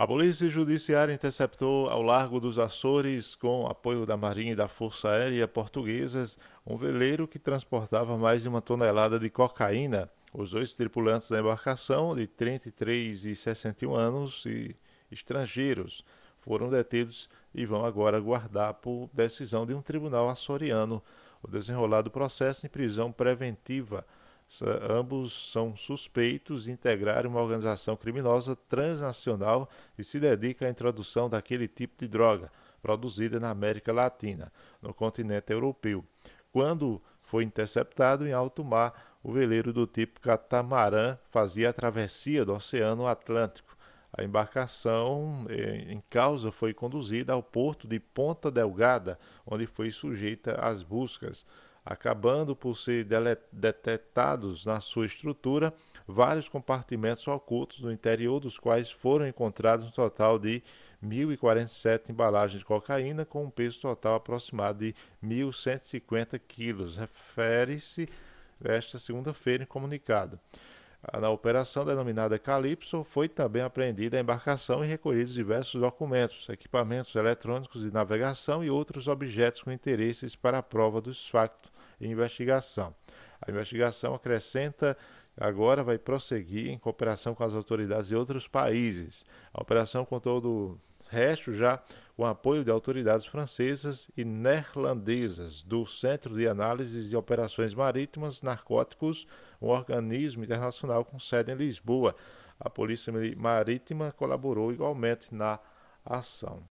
A Polícia Judiciária interceptou ao largo dos Açores, com apoio da Marinha e da Força Aérea Portuguesas, um veleiro que transportava mais de uma tonelada de cocaína. Os dois tripulantes da embarcação, de 33 e 61 anos e estrangeiros, foram detidos e vão agora aguardar por decisão de um tribunal açoriano o desenrolado processo em prisão preventiva. Ambos são suspeitos de integrar uma organização criminosa transnacional e se dedica à introdução daquele tipo de droga produzida na América Latina, no continente europeu. Quando foi interceptado em alto mar, o veleiro do tipo catamarã fazia a travessia do Oceano Atlântico. A embarcação eh, em causa foi conduzida ao porto de Ponta Delgada, onde foi sujeita às buscas acabando por ser detectados na sua estrutura vários compartimentos ocultos no interior dos quais foram encontrados um total de 1.047 embalagens de cocaína com um peso total aproximado de 1.150 quilos. Refere-se esta segunda-feira em comunicado. Na operação denominada Calypso, foi também apreendida a embarcação e recolhidos diversos documentos, equipamentos eletrônicos de navegação e outros objetos com interesses para a prova dos factos e investigação. A investigação acrescenta agora vai prosseguir em cooperação com as autoridades de outros países. A operação contou do resto já com apoio de autoridades francesas e neerlandesas do Centro de Análises de Operações Marítimas Narcóticos, um organismo internacional com sede em Lisboa. A Polícia Marítima colaborou igualmente na ação.